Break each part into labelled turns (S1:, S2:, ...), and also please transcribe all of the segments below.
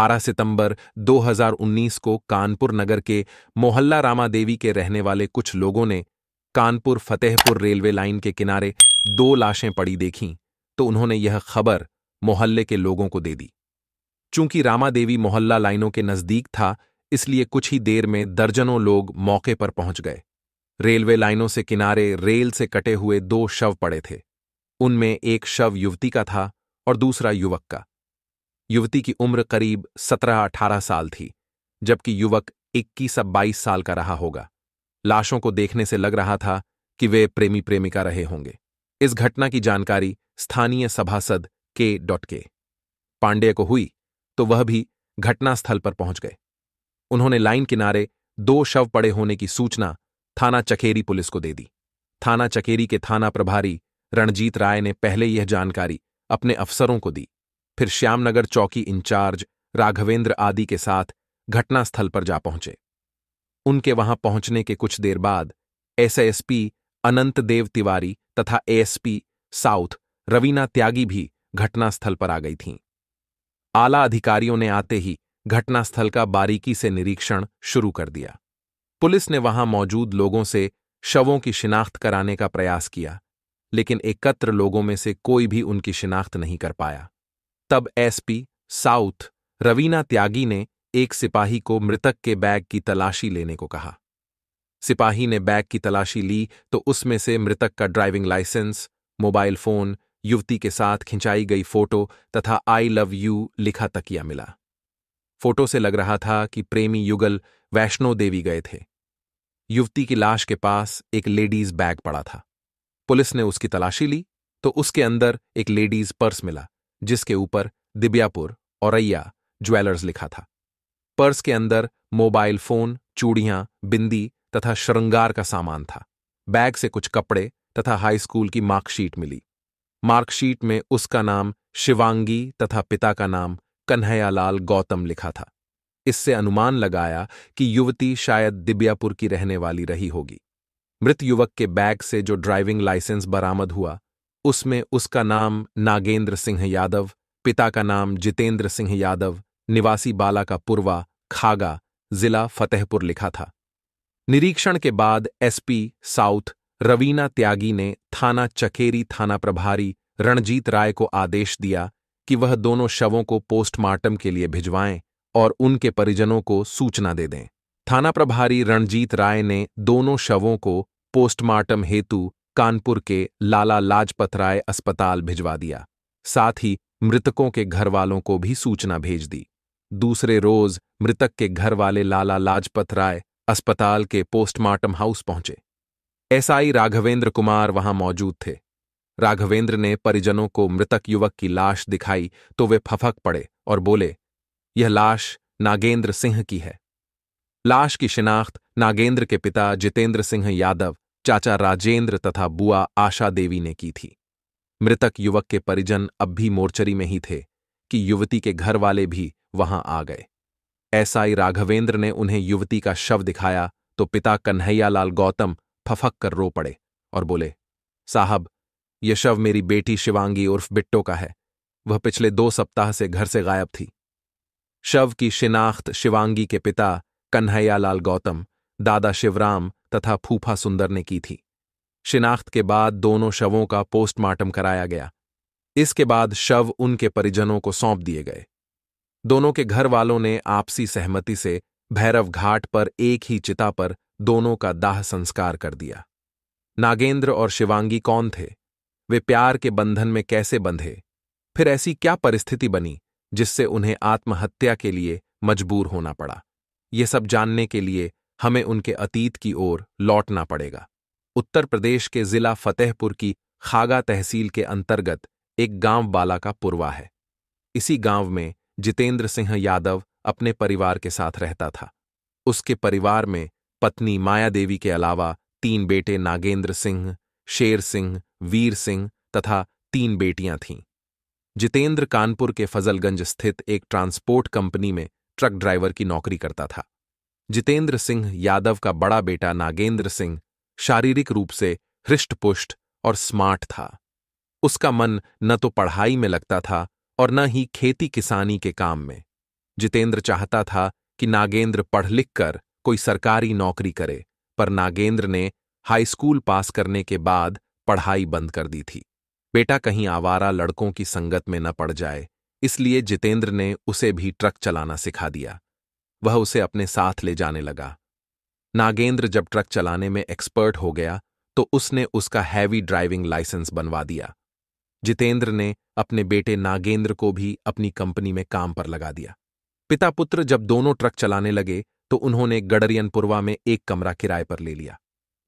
S1: 12 सितंबर 2019 को कानपुर नगर के मोहल्ला रामा देवी के रहने वाले कुछ लोगों ने कानपुर फतेहपुर रेलवे लाइन के किनारे दो लाशें पड़ी देखीं तो उन्होंने यह खबर मोहल्ले के लोगों को दे दी चूंकि रामा देवी मोहल्ला लाइनों के नजदीक था इसलिए कुछ ही देर में दर्जनों लोग मौके पर पहुंच गए रेलवे लाइनों से किनारे रेल से कटे हुए दो शव पड़े थे उनमें एक शव युवती का था और दूसरा युवक का युवती की उम्र करीब 17-18 साल थी जबकि युवक 21-22 साल का रहा होगा लाशों को देखने से लग रहा था कि वे प्रेमी प्रेमिका रहे होंगे इस घटना की जानकारी स्थानीय सभासद के डॉट के पांडेय को हुई तो वह भी घटनास्थल पर पहुंच गए उन्होंने लाइन किनारे दो शव पड़े होने की सूचना थाना चकेरी पुलिस को दे दी थाना चकेरी के थाना प्रभारी रणजीत राय ने पहले यह जानकारी अपने अफसरों को दी फिर श्यामनगर चौकी इंचार्ज राघवेंद्र आदि के साथ घटनास्थल पर जा पहुंचे उनके वहां पहुंचने के कुछ देर बाद एसएसपी अनंत देव तिवारी तथा एएसपी साउथ रवीना त्यागी भी घटनास्थल पर आ गई थीं आला अधिकारियों ने आते ही घटनास्थल का बारीकी से निरीक्षण शुरू कर दिया पुलिस ने वहां मौजूद लोगों से शवों की शिनाख्त कराने का प्रयास किया लेकिन एकत्र लोगों में से कोई भी उनकी शिनाख्त नहीं कर पाया तब एसपी साउथ रवीना त्यागी ने एक सिपाही को मृतक के बैग की तलाशी लेने को कहा सिपाही ने बैग की तलाशी ली तो उसमें से मृतक का ड्राइविंग लाइसेंस मोबाइल फोन युवती के साथ खिंचाई गई फोटो तथा आई लव यू लिखा तकिया मिला फोटो से लग रहा था कि प्रेमी युगल वैष्णो देवी गए थे युवती की लाश के पास एक लेडीज बैग पड़ा था पुलिस ने उसकी तलाशी ली तो उसके अंदर एक लेडीज पर्स मिला जिसके ऊपर दिब्यापुर औरैया ज्वेलर्स लिखा था पर्स के अंदर मोबाइल फोन चूड़ियां बिंदी तथा श्रृंगार का सामान था बैग से कुछ कपड़े तथा हाई स्कूल की मार्कशीट मिली मार्कशीट में उसका नाम शिवांगी तथा पिता का नाम कन्हैयालाल गौतम लिखा था इससे अनुमान लगाया कि युवती शायद दिब्यापुर की रहने वाली रही होगी मृत युवक के बैग से जो ड्राइविंग लाइसेंस बरामद हुआ उसमें उसका नाम नागेंद्र सिंह यादव पिता का नाम जितेंद्र सिंह यादव निवासी बाला का पुरवा खागा जिला फतेहपुर लिखा था निरीक्षण के बाद एसपी साउथ रवीना त्यागी ने थाना चकेरी थाना प्रभारी रणजीत राय को आदेश दिया कि वह दोनों शवों को पोस्टमार्टम के लिए भिजवाएं और उनके परिजनों को सूचना दे दें थाना प्रभारी रणजीत राय ने दोनों शवों को पोस्टमार्टम हेतु कानपुर के लाला लाजपत राय अस्पताल भिजवा दिया साथ ही मृतकों के घर वालों को भी सूचना भेज दी दूसरे रोज मृतक के घर वाले लाला लाजपत राय अस्पताल के पोस्टमार्टम हाउस पहुंचे एसआई राघवेंद्र कुमार वहां मौजूद थे राघवेंद्र ने परिजनों को मृतक युवक की लाश दिखाई तो वे फफक पड़े और बोले यह लाश नागेंद्र सिंह की है लाश की शिनाख्त नागेंद्र के पिता जितेंद्र सिंह यादव चाचा राजेंद्र तथा बुआ आशा देवी ने की थी मृतक युवक के परिजन अब भी मोर्चरी में ही थे कि युवती के घर वाले भी वहां आ गए एसआई राघवेंद्र ने उन्हें युवती का शव दिखाया तो पिता कन्हैयालाल गौतम फफक कर रो पड़े और बोले साहब यह शव मेरी बेटी शिवांगी उर्फ बिट्टो का है वह पिछले दो सप्ताह से घर से गायब थी शव की शिनाख्त शिवांगी के पिता कन्हैयालाल गौतम दादा शिवराम तथा फूफा सुंदर ने की थी शिनाख्त के बाद दोनों शवों का पोस्टमार्टम कराया गया इसके बाद शव उनके परिजनों को सौंप दिए गए दोनों के घर वालों ने आपसी सहमति से भैरव घाट पर एक ही चिता पर दोनों का दाह संस्कार कर दिया नागेंद्र और शिवांगी कौन थे वे प्यार के बंधन में कैसे बंधे फिर ऐसी क्या परिस्थिति बनी जिससे उन्हें आत्महत्या के लिए मजबूर होना पड़ा ये सब जानने के लिए हमें उनके अतीत की ओर लौटना पड़ेगा उत्तर प्रदेश के जिला फतेहपुर की खागा तहसील के अंतर्गत एक गांव बाला का पुरवा है इसी गांव में जितेंद्र सिंह यादव अपने परिवार के साथ रहता था उसके परिवार में पत्नी माया देवी के अलावा तीन बेटे नागेंद्र सिंह शेर सिंह वीर सिंह तथा तीन बेटियां थीं जितेंद्र कानपुर के फजलगंज स्थित एक ट्रांसपोर्ट कंपनी में ट्रक ड्राइवर की नौकरी करता था जितेंद्र सिंह यादव का बड़ा बेटा नागेंद्र सिंह शारीरिक रूप से हृष्टपुष्ट और स्मार्ट था उसका मन न तो पढ़ाई में लगता था और न ही खेती किसानी के काम में जितेंद्र चाहता था कि नागेंद्र पढ़ लिख कर कोई सरकारी नौकरी करे पर नागेंद्र ने हाई स्कूल पास करने के बाद पढ़ाई बंद कर दी थी बेटा कहीं आवारा लड़कों की संगत में न पड़ जाए इसलिए जितेंद्र ने उसे भी ट्रक चलाना सिखा दिया वह उसे अपने साथ ले जाने लगा नागेंद्र जब ट्रक चलाने में एक्सपर्ट हो गया तो उसने उसका हैवी ड्राइविंग लाइसेंस बनवा दिया जितेंद्र ने अपने बेटे नागेंद्र को भी अपनी कंपनी में काम पर लगा दिया पिता पुत्र जब दोनों ट्रक चलाने लगे तो उन्होंने गडरियनपुरवा में एक कमरा किराए पर ले लिया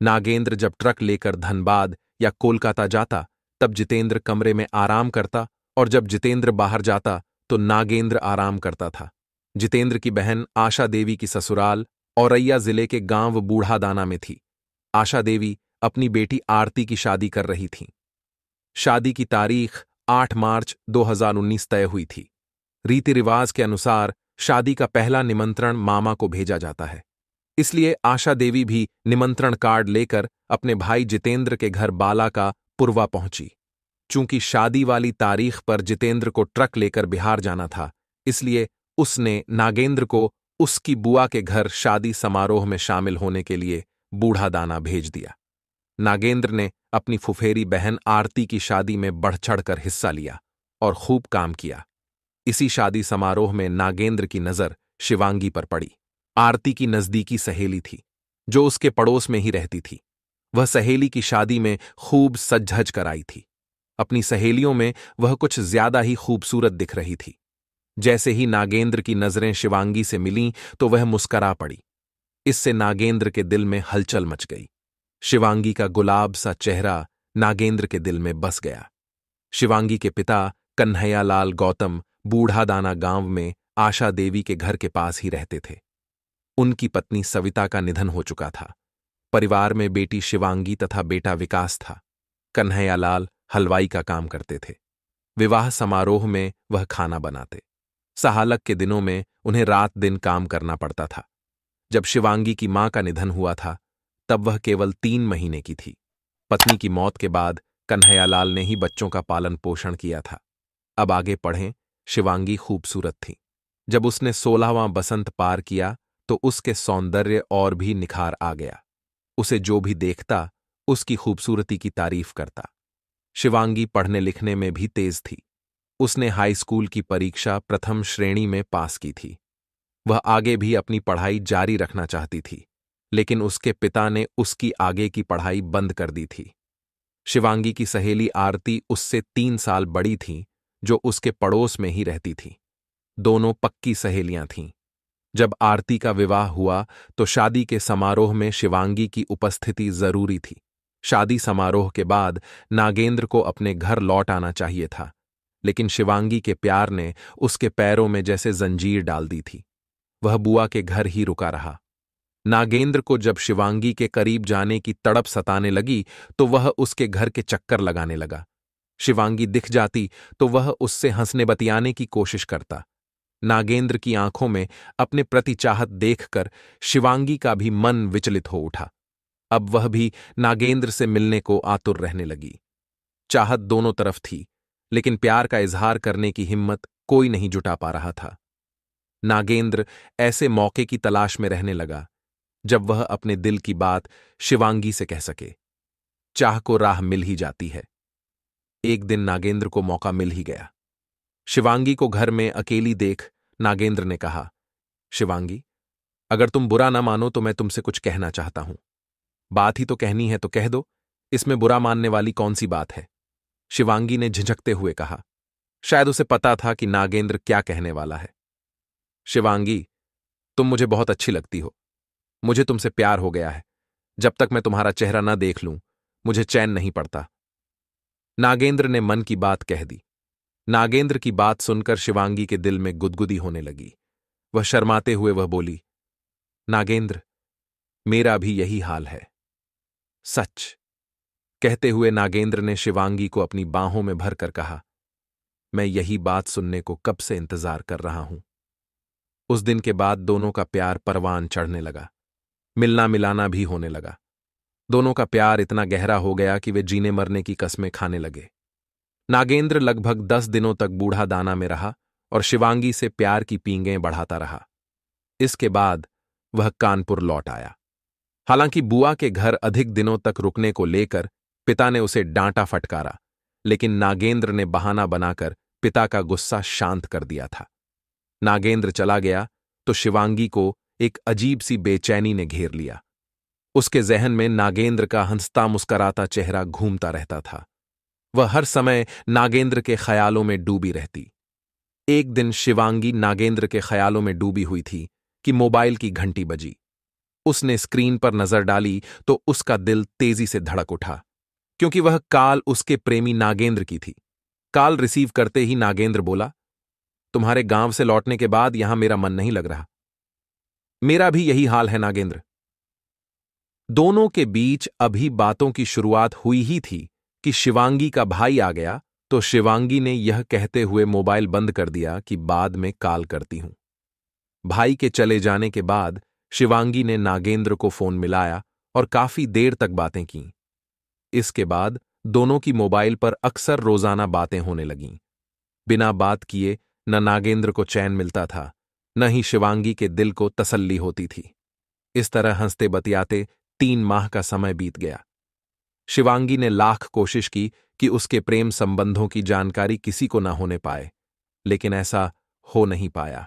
S1: नागेंद्र जब ट्रक लेकर धनबाद या कोलकाता जाता तब जितेंद्र कमरे में आराम करता और जब जितेंद्र बाहर जाता तो नागेंद्र आराम करता था जितेंद्र की बहन आशा देवी की ससुराल औरैया जिले के गांव बूढ़ादाना में थी आशा देवी अपनी बेटी आरती की शादी कर रही थीं शादी की तारीख 8 मार्च 2019 तय हुई थी रीति रिवाज के अनुसार शादी का पहला निमंत्रण मामा को भेजा जाता है इसलिए आशा देवी भी निमंत्रण कार्ड लेकर अपने भाई जितेंद्र के घर बाला का पुरवा पहुंची चूंकि शादी वाली तारीख पर जितेंद्र को ट्रक लेकर बिहार जाना था इसलिए उसने नागेंद्र को उसकी बुआ के घर शादी समारोह में शामिल होने के लिए बूढ़ा दाना भेज दिया नागेंद्र ने अपनी फुफेरी बहन आरती की शादी में बढ़ चढ़कर हिस्सा लिया और खूब काम किया इसी शादी समारोह में नागेंद्र की नजर शिवांगी पर पड़ी आरती की नजदीकी सहेली थी जो उसके पड़ोस में ही रहती थी वह सहेली की शादी में खूब सज्जज कर आई थी अपनी सहेलियों में वह कुछ ज्यादा ही खूबसूरत दिख रही थी जैसे ही नागेंद्र की नजरें शिवांगी से मिलीं तो वह मुस्करा पड़ी इससे नागेंद्र के दिल में हलचल मच गई शिवांगी का गुलाब सा चेहरा नागेंद्र के दिल में बस गया शिवांगी के पिता कन्हैयालाल गौतम बूढ़ादाना गांव में आशा देवी के घर के पास ही रहते थे उनकी पत्नी सविता का निधन हो चुका था परिवार में बेटी शिवांगी तथा बेटा विकास था कन्हैयालाल हलवाई का काम करते थे विवाह समारोह में वह खाना बनाते सहालक के दिनों में उन्हें रात दिन काम करना पड़ता था जब शिवांगी की मां का निधन हुआ था तब वह केवल तीन महीने की थी पत्नी की मौत के बाद कन्हैयालाल ने ही बच्चों का पालन पोषण किया था अब आगे पढ़ें शिवांगी खूबसूरत थी जब उसने सोलहवां बसंत पार किया तो उसके सौंदर्य और भी निखार आ गया उसे जो भी देखता उसकी खूबसूरती की तारीफ करता शिवांगी पढ़ने लिखने में भी तेज थी उसने हाई स्कूल की परीक्षा प्रथम श्रेणी में पास की थी वह आगे भी अपनी पढ़ाई जारी रखना चाहती थी लेकिन उसके पिता ने उसकी आगे की पढ़ाई बंद कर दी थी शिवांगी की सहेली आरती उससे तीन साल बड़ी थी जो उसके पड़ोस में ही रहती थी दोनों पक्की सहेलियां थीं जब आरती का विवाह हुआ तो शादी के समारोह में शिवांगी की उपस्थिति जरूरी थी शादी समारोह के बाद नागेंद्र को अपने घर लौट आना चाहिए था लेकिन शिवांगी के प्यार ने उसके पैरों में जैसे जंजीर डाल दी थी वह बुआ के घर ही रुका रहा नागेंद्र को जब शिवांगी के करीब जाने की तड़प सताने लगी तो वह उसके घर के चक्कर लगाने लगा शिवांगी दिख जाती तो वह उससे हंसने बतियाने की कोशिश करता नागेंद्र की आंखों में अपने प्रति चाहत देखकर शिवांगी का भी मन विचलित हो उठा अब वह भी नागेंद्र से मिलने को आतुर रहने लगी चाहत दोनों तरफ थी लेकिन प्यार का इजहार करने की हिम्मत कोई नहीं जुटा पा रहा था नागेंद्र ऐसे मौके की तलाश में रहने लगा जब वह अपने दिल की बात शिवांगी से कह सके चाह को राह मिल ही जाती है एक दिन नागेंद्र को मौका मिल ही गया शिवांगी को घर में अकेली देख नागेंद्र ने कहा शिवांगी अगर तुम बुरा ना मानो तो मैं तुमसे कुछ कहना चाहता हूं बात ही तो कहनी है तो कह दो इसमें बुरा मानने वाली कौन सी बात है शिवांगी ने झिझकते हुए कहा शायद उसे पता था कि नागेंद्र क्या कहने वाला है शिवांगी तुम मुझे बहुत अच्छी लगती हो मुझे तुमसे प्यार हो गया है जब तक मैं तुम्हारा चेहरा न देख लूं मुझे चैन नहीं पड़ता नागेंद्र ने मन की बात कह दी नागेंद्र की बात सुनकर शिवांगी के दिल में गुदगुदी होने लगी वह शर्माते हुए वह बोली नागेंद्र मेरा भी यही हाल है सच कहते हुए नागेंद्र ने शिवांगी को अपनी बाहों में भरकर कहा मैं यही बात सुनने को कब से इंतजार कर रहा हूं उस दिन के बाद दोनों का प्यार परवान चढ़ने लगा मिलना मिलाना भी होने लगा दोनों का प्यार इतना गहरा हो गया कि वे जीने मरने की कस्में खाने लगे नागेंद्र लगभग दस दिनों तक बूढ़ा दाना में रहा और शिवांगी से प्यार की पींगें बढ़ाता रहा इसके बाद वह कानपुर लौट आया हालांकि बुआ के घर अधिक दिनों तक रुकने को लेकर पिता ने उसे डांटा फटकारा लेकिन नागेंद्र ने बहाना बनाकर पिता का गुस्सा शांत कर दिया था नागेंद्र चला गया तो शिवांगी को एक अजीब सी बेचैनी ने घेर लिया उसके जहन में नागेंद्र का हंसता मुस्कराता चेहरा घूमता रहता था वह हर समय नागेंद्र के ख्यालों में डूबी रहती एक दिन शिवांगी नागेंद्र के ख्यालों में डूबी हुई थी कि मोबाइल की घंटी बजी उसने स्क्रीन पर नजर डाली तो उसका दिल तेजी से धड़क उठा क्योंकि वह काल उसके प्रेमी नागेंद्र की थी काल रिसीव करते ही नागेंद्र बोला तुम्हारे गांव से लौटने के बाद यहां मेरा मन नहीं लग रहा मेरा भी यही हाल है नागेंद्र दोनों के बीच अभी बातों की शुरुआत हुई ही थी कि शिवांगी का भाई आ गया तो शिवांगी ने यह कहते हुए मोबाइल बंद कर दिया कि बाद में कॉल करती हूं भाई के चले जाने के बाद शिवांगी ने नागेंद्र को फोन मिलाया और काफी देर तक बातें कीं इसके बाद दोनों की मोबाइल पर अक्सर रोजाना बातें होने लगीं बिना बात किए न नागेंद्र को चैन मिलता था न ही शिवांगी के दिल को तसल्ली होती थी इस तरह हंसते बतियाते तीन माह का समय बीत गया शिवांगी ने लाख कोशिश की कि उसके प्रेम संबंधों की जानकारी किसी को न होने पाए लेकिन ऐसा हो नहीं पाया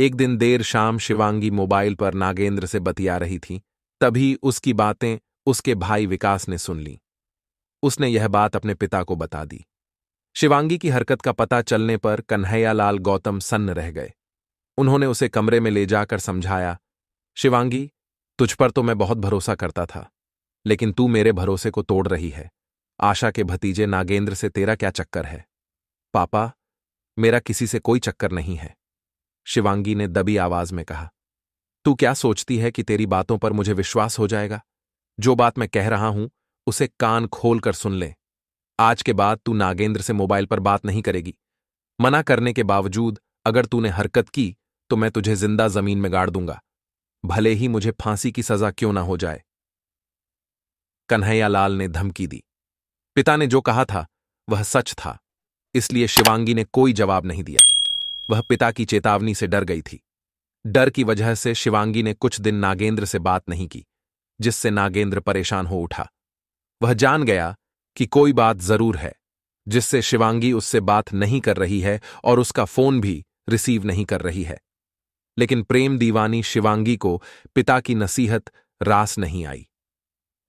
S1: एक दिन देर शाम शिवांगी मोबाइल पर नागेंद्र से बतिया रही थी तभी उसकी बातें उसके भाई विकास ने सुन ली उसने यह बात अपने पिता को बता दी शिवांगी की हरकत का पता चलने पर कन्हैयालाल गौतम सन्न रह गए उन्होंने उसे कमरे में ले जाकर समझाया शिवांगी तुझ पर तो मैं बहुत भरोसा करता था लेकिन तू मेरे भरोसे को तोड़ रही है आशा के भतीजे नागेंद्र से तेरा क्या चक्कर है पापा मेरा किसी से कोई चक्कर नहीं है शिवांगी ने दबी आवाज में कहा तू क्या सोचती है कि तेरी बातों पर मुझे विश्वास हो जाएगा जो बात मैं कह रहा हूं उसे कान खोल कर सुन ले आज के बाद तू नागेंद्र से मोबाइल पर बात नहीं करेगी मना करने के बावजूद अगर तूने हरकत की तो मैं तुझे जिंदा जमीन में गाड़ दूंगा भले ही मुझे फांसी की सजा क्यों ना हो जाए कन्हैया लाल ने धमकी दी पिता ने जो कहा था वह सच था इसलिए शिवांगी ने कोई जवाब नहीं दिया वह पिता की चेतावनी से डर गई थी डर की वजह से शिवांगी ने कुछ दिन नागेंद्र से बात नहीं की जिससे नागेंद्र परेशान हो उठा वह जान गया कि कोई बात जरूर है जिससे शिवांगी उससे बात नहीं कर रही है और उसका फोन भी रिसीव नहीं कर रही है लेकिन प्रेम दीवानी शिवांगी को पिता की नसीहत रास नहीं आई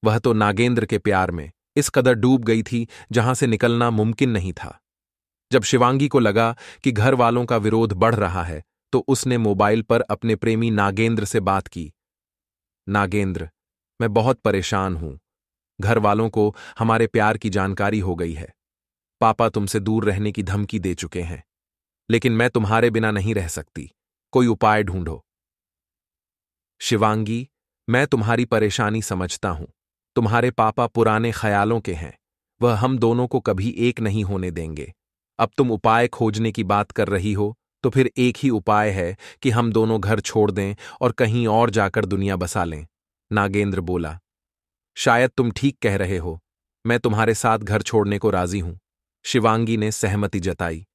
S1: वह तो नागेंद्र के प्यार में इस कदर डूब गई थी जहां से निकलना मुमकिन नहीं था जब शिवांगी को लगा कि घर वालों का विरोध बढ़ रहा है तो उसने मोबाइल पर अपने प्रेमी नागेंद्र से बात की नागेंद्र मैं बहुत परेशान हूं घर वालों को हमारे प्यार की जानकारी हो गई है पापा तुमसे दूर रहने की धमकी दे चुके हैं लेकिन मैं तुम्हारे बिना नहीं रह सकती कोई उपाय ढूंढो शिवांगी मैं तुम्हारी परेशानी समझता हूं तुम्हारे पापा पुराने ख्यालों के हैं वह हम दोनों को कभी एक नहीं होने देंगे अब तुम उपाय खोजने की बात कर रही हो तो फिर एक ही उपाय है कि हम दोनों घर छोड़ दें और कहीं और जाकर दुनिया बसा लें नागेंद्र बोला शायद तुम ठीक कह रहे हो मैं तुम्हारे साथ घर छोड़ने को राजी हूं शिवांगी ने सहमति जताई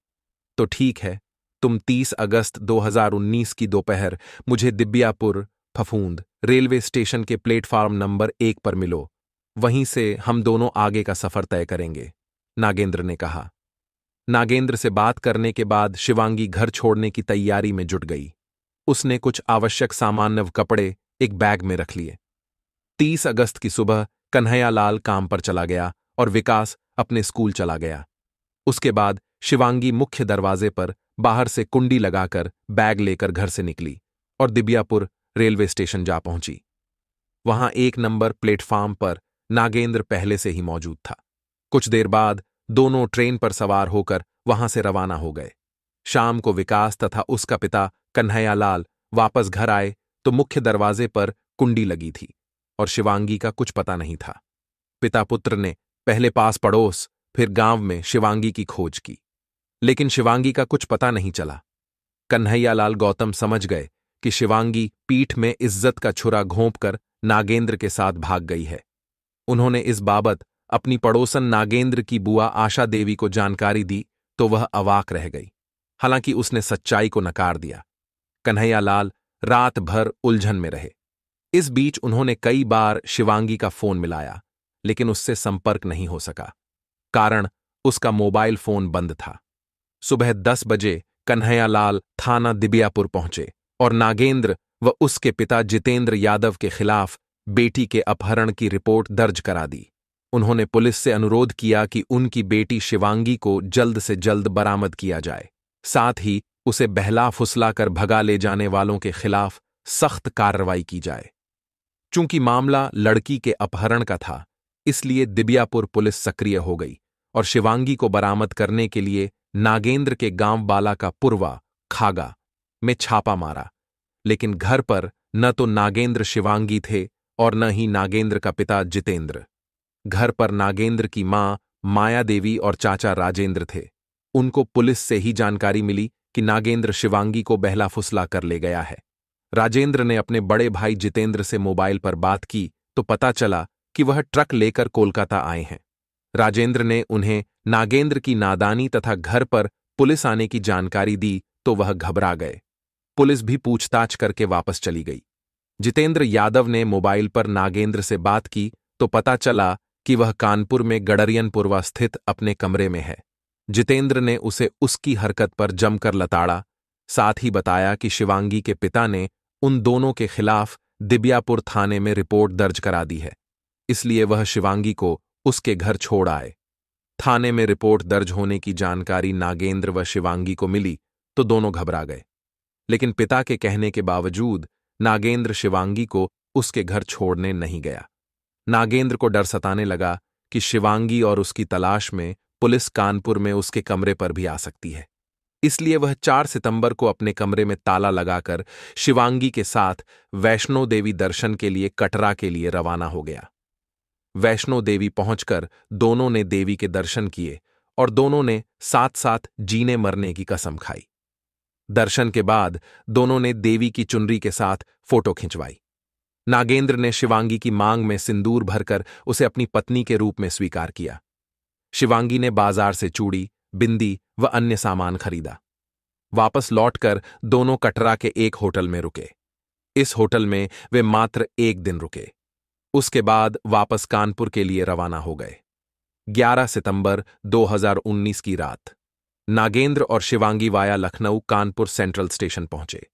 S1: तो ठीक है तुम 30 अगस्त 2019 की दोपहर मुझे दिब्यापुर फफूंद रेलवे स्टेशन के प्लेटफार्म नंबर एक पर मिलो वहीं से हम दोनों आगे का सफर तय करेंगे नागेंद्र ने कहा नागेंद्र से बात करने के बाद शिवांगी घर छोड़ने की तैयारी में जुट गई उसने कुछ आवश्यक सामान्य कपड़े एक बैग में रख लिए 30 अगस्त की सुबह कन्हैयालाल काम पर चला गया और विकास अपने स्कूल चला गया उसके बाद शिवांगी मुख्य दरवाजे पर बाहर से कुंडी लगाकर बैग लेकर घर से निकली और दिबियापुर रेलवे स्टेशन जा पहुंची वहां एक नंबर प्लेटफार्म पर नागेंद्र पहले से ही मौजूद था कुछ देर बाद दोनों ट्रेन पर सवार होकर वहां से रवाना हो गए शाम को विकास तथा उसका पिता कन्हैयालाल वापस घर आए तो मुख्य दरवाजे पर कुंडी लगी थी और शिवांगी का कुछ पता नहीं था पिता पुत्र ने पहले पास पड़ोस फिर गांव में शिवांगी की खोज की लेकिन शिवांगी का कुछ पता नहीं चला कन्हैयालाल गौतम समझ गए कि शिवांगी पीठ में इज्जत का छुरा घोंपकर नागेंद्र के साथ भाग गई है उन्होंने इस बाबत अपनी पड़ोसन नागेंद्र की बुआ आशा देवी को जानकारी दी तो वह अवाक रह गई हालांकि उसने सच्चाई को नकार दिया कन्हैयालाल रात भर उलझन में रहे इस बीच उन्होंने कई बार शिवांगी का फोन मिलाया लेकिन उससे संपर्क नहीं हो सका कारण उसका मोबाइल फोन बंद था सुबह दस बजे कन्हैयालाल थाना दिबियापुर पहुंचे और नागेंद्र व उसके पिता जितेंद्र यादव के खिलाफ बेटी के अपहरण की रिपोर्ट दर्ज करा दी उन्होंने पुलिस से अनुरोध किया कि उनकी बेटी शिवांगी को जल्द से जल्द बरामद किया जाए साथ ही उसे बहला फुसलाकर भगा ले जाने वालों के खिलाफ सख्त कार्रवाई की जाए चूंकि मामला लड़की के अपहरण का था इसलिए दिबियापुर पुलिस सक्रिय हो गई और शिवांगी को बरामद करने के लिए नागेंद्र के गांव बाला का पुरवा खागा में छापा मारा लेकिन घर पर न तो नागेंद्र शिवांगी थे और न ही नागेंद्र का पिता जितेंद्र घर पर नागेंद्र की मां माया देवी और चाचा राजेंद्र थे उनको पुलिस से ही जानकारी मिली कि नागेंद्र शिवांगी को बहला फुसला कर ले गया है राजेंद्र ने अपने बड़े भाई जितेंद्र से मोबाइल पर बात की तो पता चला कि वह ट्रक लेकर कोलकाता आए हैं राजेंद्र ने उन्हें नागेंद्र की नादानी तथा घर पर पुलिस आने की जानकारी दी तो वह घबरा गए पुलिस भी पूछताछ करके वापस चली गई जितेंद्र यादव ने मोबाइल पर नागेंद्र से बात की तो पता चला कि वह कानपुर में गडरियनपुरवा स्थित अपने कमरे में है जितेंद्र ने उसे उसकी हरकत पर जमकर लताड़ा साथ ही बताया कि शिवांगी के पिता ने उन दोनों के खिलाफ दिब्यापुर थाने में रिपोर्ट दर्ज करा दी है इसलिए वह शिवांगी को उसके घर छोड़ आए थाने में रिपोर्ट दर्ज होने की जानकारी नागेंद्र व शिवांगी को मिली तो दोनों घबरा गए लेकिन पिता के कहने के बावजूद नागेंद्र शिवांगी को उसके घर छोड़ने नहीं गया नागेंद्र को डर सताने लगा कि शिवांगी और उसकी तलाश में पुलिस कानपुर में उसके कमरे पर भी आ सकती है इसलिए वह 4 सितंबर को अपने कमरे में ताला लगाकर शिवांगी के साथ वैष्णो देवी दर्शन के लिए कटरा के लिए रवाना हो गया वैष्णो देवी पहुंचकर दोनों ने देवी के दर्शन किए और दोनों ने साथ साथ जीने मरने की कसम खाई दर्शन के बाद दोनों ने देवी की चुनरी के साथ फोटो खिंचवाई नागेंद्र ने शिवांगी की मांग में सिंदूर भरकर उसे अपनी पत्नी के रूप में स्वीकार किया शिवांगी ने बाजार से चूड़ी बिंदी व अन्य सामान खरीदा वापस लौटकर दोनों कटरा के एक होटल में रुके इस होटल में वे मात्र एक दिन रुके उसके बाद वापस कानपुर के लिए रवाना हो गए 11 सितंबर 2019 की रात नागेंद्र और Shivangi via Lucknow Kanpur central station पहुंचे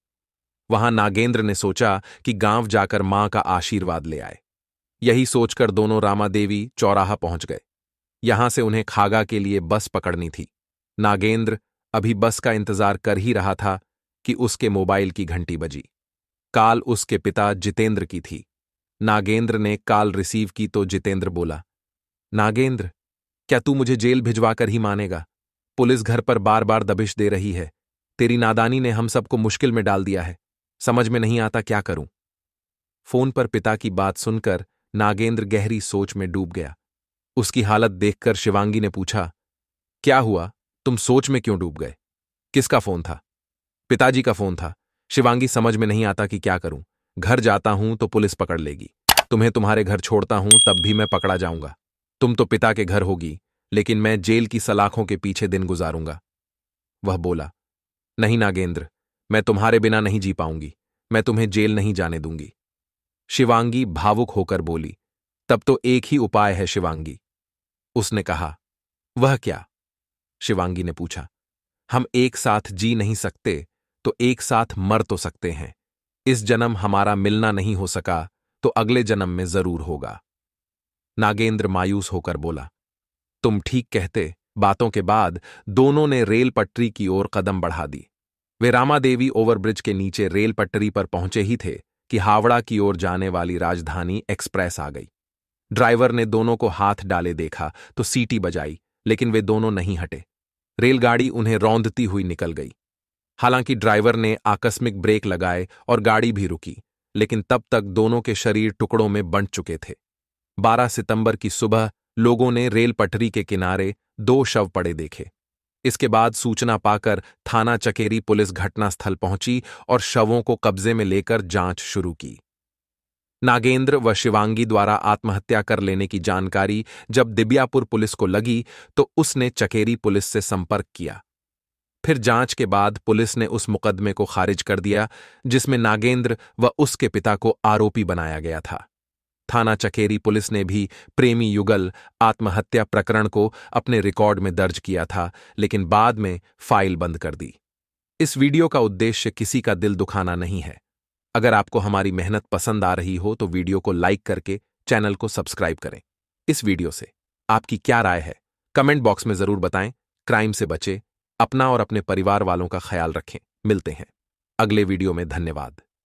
S1: वहां नागेंद्र ने सोचा कि गांव जाकर मां का आशीर्वाद ले आए यही सोचकर दोनों रामा देवी चौराहा पहुंच गए यहां से उन्हें खागा के लिए बस पकड़नी थी नागेंद्र अभी बस का इंतजार कर ही रहा था कि उसके मोबाइल की घंटी बजी काल उसके पिता जितेंद्र की थी नागेंद्र ने काल रिसीव की तो जितेंद्र बोला नागेंद्र क्या तू मुझे जेल भिजवा कर ही मानेगा पुलिस घर पर बार बार दबिश दे रही है तेरी नादानी ने हम सबको मुश्किल में डाल दिया है समझ में नहीं आता क्या करूं फोन पर पिता की बात सुनकर नागेंद्र गहरी सोच में डूब गया उसकी हालत देखकर शिवांगी ने पूछा क्या हुआ तुम सोच में क्यों डूब गए किसका फोन था पिताजी का फोन था शिवांगी समझ में नहीं आता कि क्या करूं घर जाता हूं तो पुलिस पकड़ लेगी तुम्हें तुम्हारे घर छोड़ता हूं तब भी मैं पकड़ा जाऊंगा तुम तो पिता के घर होगी लेकिन मैं जेल की सलाखों के पीछे दिन गुजारूंगा वह बोला नहीं नागेंद्र मैं तुम्हारे बिना नहीं जी पाऊंगी मैं तुम्हें जेल नहीं जाने दूंगी शिवांगी भावुक होकर बोली तब तो एक ही उपाय है शिवांगी उसने कहा वह क्या शिवांगी ने पूछा हम एक साथ जी नहीं सकते तो एक साथ मर तो सकते हैं इस जन्म हमारा मिलना नहीं हो सका तो अगले जन्म में जरूर होगा नागेंद्र मायूस होकर बोला तुम ठीक कहते बातों के बाद दोनों ने रेल पटरी की ओर कदम बढ़ा दी वे रामादेवी ओवरब्रिज के नीचे रेल पटरी पर पहुंचे ही थे कि हावड़ा की ओर जाने वाली राजधानी एक्सप्रेस आ गई ड्राइवर ने दोनों को हाथ डाले देखा तो सीटी बजाई लेकिन वे दोनों नहीं हटे रेलगाड़ी उन्हें रौंदती हुई निकल गई हालांकि ड्राइवर ने आकस्मिक ब्रेक लगाए और गाड़ी भी रुकी लेकिन तब तक दोनों के शरीर टुकड़ों में बंट चुके थे 12 सितंबर की सुबह लोगों ने रेल पटरी के किनारे दो शव पड़े देखे इसके बाद सूचना पाकर थाना चकेरी पुलिस घटनास्थल पहुंची और शवों को कब्जे में लेकर जांच शुरू की नागेंद्र व शिवांगी द्वारा आत्महत्या कर लेने की जानकारी जब दिब्यापुर पुलिस को लगी तो उसने चकेरी पुलिस से संपर्क किया फिर जांच के बाद पुलिस ने उस मुकदमे को खारिज कर दिया जिसमें नागेंद्र व उसके पिता को आरोपी बनाया गया था थाना चकेरी पुलिस ने भी प्रेमी युगल आत्महत्या प्रकरण को अपने रिकॉर्ड में दर्ज किया था लेकिन बाद में फाइल बंद कर दी इस वीडियो का उद्देश्य किसी का दिल दुखाना नहीं है अगर आपको हमारी मेहनत पसंद आ रही हो तो वीडियो को लाइक करके चैनल को सब्सक्राइब करें इस वीडियो से आपकी क्या राय है कमेंट बॉक्स में जरूर बताएं क्राइम से बचे अपना और अपने परिवार वालों का ख्याल रखें मिलते हैं अगले वीडियो में धन्यवाद